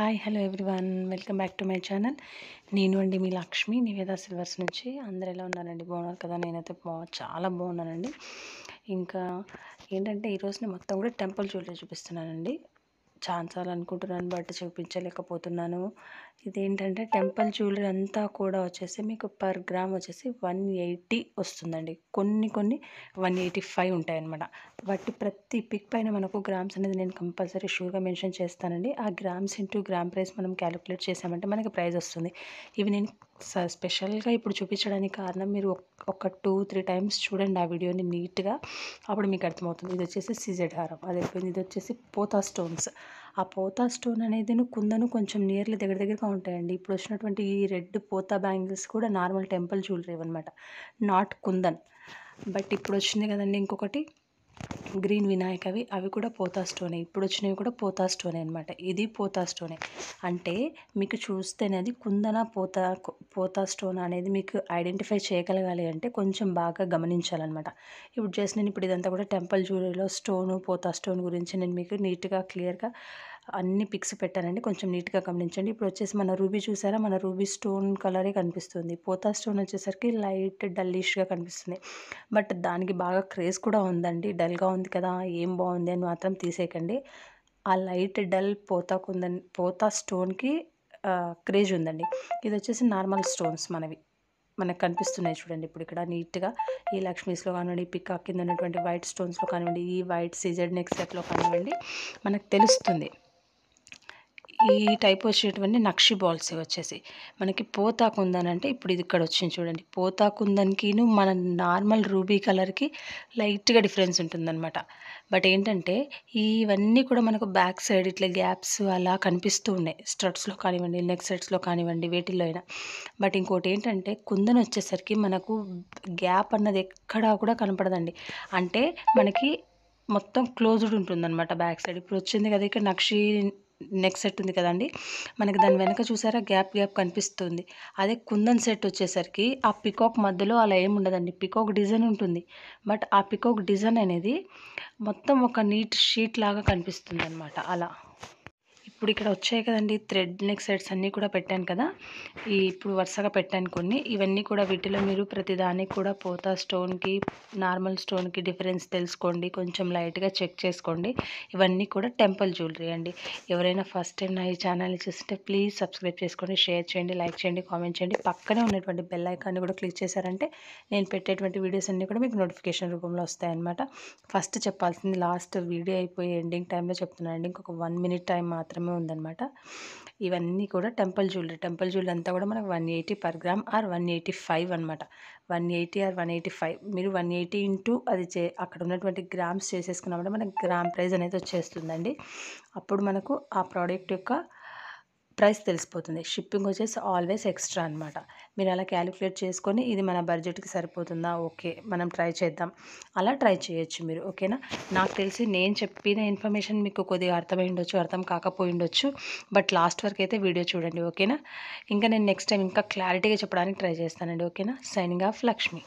hi hello everyone welcome back to my channel నేను అండి మీ Lakshmi Niveda silvers నుంచి అందరు ఎలా ఉన్నారండి బాగున్నారు కదా నేనైతే బా చాలా బాగున్నానండి ఇంకా ఏంటంటే ఈరోజు నేను మొత్తం కూడా టెంపుల్ చూడలే చూపిస్తున్నానండి ఛాన్సాలు అనుకుంటున్నాను బట్ చూపించలేకపోతున్నాను ఇదేంటంటే టెంపుల్ జ్యువెలరీ అంతా కూడా వచ్చేసి మీకు పర్ గ్రామ్ వచ్చేసి వన్ ఎయిటీ వస్తుందండి కొన్ని కొన్ని వన్ ఎయిటీ ఫైవ్ ఉంటాయన్నమాట వాటి ప్రతి పిక్ పైన మనకు గ్రామ్స్ అనేది నేను కంపల్సరీ షూర్గా మెన్షన్ చేస్తానండి ఆ గ్రామ్స్ ఇంటూ గ్రామ్ ప్రైస్ మనం క్యాలిక్యులేట్ చేసామంటే మనకి ప్రైస్ వస్తుంది ఇవి నేను స్పెషల్గా ఇప్పుడు చూపించడానికి కారణం మీరు ఒక టూ త్రీ టైమ్స్ చూడండి ఆ వీడియోని నీట్గా అప్పుడు మీకు అర్థమవుతుంది ఇది వచ్చేసి సీజెడ్ హారం అది అయిపోయింది ఇది వచ్చేసి పోతా స్టోన్స్ ఆ పోతా స్టోన్ అనేది కుందను కొంచెం నియర్లీ దగ్గర దగ్గరగా ఉంటాయండి ఇప్పుడు వచ్చినటువంటి ఈ రెడ్ పోతా బ్యాంగిల్స్ కూడా నార్మల్ టెంపుల్ జ్యువెలరీ అనమాట నాట్ కుందన్ బట్ ఇప్పుడు వచ్చింది కదండి ఇంకొకటి గ్రీన్ వినాయక్ అవి అవి కూడా పోతా స్టోనే ఇప్పుడు వచ్చినవి కూడా పోతా స్టోనే అనమాట ఇది పోతా స్టోనే అంటే మీకు చూస్తేనే అది కుందన పోతా పోతా స్టోన్ అనేది మీకు ఐడెంటిఫై చేయగలగాలి అంటే కొంచెం బాగా గమనించాలన్నమాట ఇప్పుడు చేసిన నేను ఇప్పుడు ఇదంతా కూడా టెంపుల్ జ్యూరీలో స్టోను పోతా స్టోన్ గురించి నేను మీకు నీట్గా క్లియర్గా అన్ని పిక్స్ పెట్టానండి కొంచెం నీట్గా గమనించండి ఇప్పుడు వచ్చేసి మన రూబీ చూసారా మన రూబీ స్టోన్ కలరే కనిపిస్తుంది పోతా స్టోన్ వచ్చేసరికి లైట్ డల్లిష్గా కనిపిస్తుంది బట్ దానికి బాగా క్రేజ్ కూడా ఉందండి డల్గా ఉంది కదా ఏం బాగుంది అని మాత్రం తీసేయకండి ఆ లైట్ డల్ పోతాకుందని పోతా స్టోన్కి క్రేజ్ ఉందండి ఇది వచ్చేసి నార్మల్ స్టోన్స్ మనవి మనకు కనిపిస్తున్నాయి చూడండి ఇప్పుడు ఇక్కడ నీట్గా ఈ లక్ష్మీస్లో కానివ్వండి పిక్ కింద ఉన్నటువంటి వైట్ స్టోన్స్లో కానివ్వండి ఈ వైట్ సీజెడ్ నెక్ సెట్లో కానివ్వండి మనకు తెలుస్తుంది ఈ టైప్ వచ్చేటువంటి నక్షి బాల్స్ వచ్చేసి మనకి పోతా కుందన్ అంటే ఇప్పుడు ఇది ఇక్కడ వచ్చింది చూడండి పోతా కుందన్కిను మన నార్మల్ రూబీ కలర్కి లైట్గా డిఫరెన్స్ ఉంటుందన్నమాట బట్ ఏంటంటే ఇవన్నీ కూడా మనకు బ్యాక్ సైడ్ ఇట్లా గ్యాప్స్ అలా కనిపిస్తూ ఉన్నాయి స్ట్రట్స్లో కానివ్వండి నెక్ సెట్స్లో కానివ్వండి వేటిల్లో అయినా బట్ ఇంకోటి ఏంటంటే కుందన్ వచ్చేసరికి మనకు గ్యాప్ అన్నది ఎక్కడా కూడా కనపడదండి అంటే మనకి మొత్తం క్లోజ్డ్ ఉంటుందన్నమాట బ్యాక్ సైడ్ ఇప్పుడు వచ్చింది కదా ఇక్కడ నక్షి నెక్ సెట్ ఉంది కదండి మనకి దాని వెనక చూసారా గ్యాప్ గ్యాప్ కనిపిస్తుంది అదే కుందన్ సెట్ వచ్చేసరికి ఆ పికాక్ మధ్యలో అలా ఏమి ఉండదండి పికాక్ డిజైన్ ఉంటుంది బట్ ఆ పికాక్ డిజైన్ అనేది మొత్తం ఒక నీట్ షీట్ లాగా కనిపిస్తుంది అనమాట అలా ఇప్పుడు ఇక్కడ వచ్చాయి కదండి థ్రెడ్ నెక్ సైడ్స్ అన్నీ కూడా పెట్టాను కదా ఈ ఇప్పుడు వరుసగా పెట్టాను కొన్ని ఇవన్నీ కూడా వీటిలో మీరు ప్రతిదానికి కూడా పోతా స్టోన్కి నార్మల్ స్టోన్కి డిఫరెన్స్ తెలుసుకోండి కొంచెం లైట్గా చెక్ చేసుకోండి ఇవన్నీ కూడా టెంపుల్ జ్యువెలరీ అండి ఎవరైనా ఫస్ట్ టైం నా ఈ ఛానల్ చూస్తుంటే ప్లీజ్ సబ్స్క్రైబ్ చేసుకోండి షేర్ చేయండి లైక్ చేయండి కామెంట్ చేయండి పక్కనే ఉన్నటువంటి బెల్ ఐకాన్ని కూడా క్లిక్ చేశారంటే నేను పెట్టేటువంటి వీడియోస్ అన్నీ కూడా మీకు నోటిఫికేషన్ రూపంలో వస్తాయన్నమాట ఫస్ట్ చెప్పాల్సింది లాస్ట్ వీడియో అయిపోయి ఎండింగ్ టైంలో చెప్తున్నాను ఇంకొక వన్ మినిట్ టైం మాత్రమే మాత్రమే ఉందన్నమాట ఇవన్నీ కూడా టెంపుల్ జ్యువెలరీ టెంపుల్ జ్యువెలరీ అంతా కూడా మనకు one eighty per gram or one eighty five అనమాట one eighty or one eighty five మీరు వన్ ఎయిటీ ఇంటూ అది చే అక్కడ ఉన్నటువంటి గ్రామ్స్ చేసేసుకున్నప్పుడు మనకు గ్రామ్ ప్రైజ్ అనేది వచ్చేస్తుందండి అప్పుడు మనకు ఆ ప్రోడక్ట్ యొక్క ప్రైస్ తెలిసిపోతుంది షిప్పింగ్ వచ్చేసి ఆల్వేస్ ఎక్స్ట్రా అనమాట మీరు అలా క్యాలిక్యులేట్ చేసుకొని ఇది మన బడ్జెట్కి సరిపోతుందా ఓకే మనం ట్రై చేద్దాం అలా ట్రై చేయొచ్చు మీరు ఓకేనా నాకు తెలిసి నేను చెప్పిన ఇన్ఫర్మేషన్ మీకు కొద్దిగా అర్థమై ఉండొచ్చు అర్థం కాకపోయి ఉండొచ్చు బట్ లాస్ట్ వరకు అయితే వీడియో చూడండి ఓకేనా ఇంకా నేను నెక్స్ట్ టైం ఇంకా క్లారిటీగా చెప్పడానికి ట్రై చేస్తానండి ఓకేనా సైనింగ్ ఆఫ్ లక్ష్మి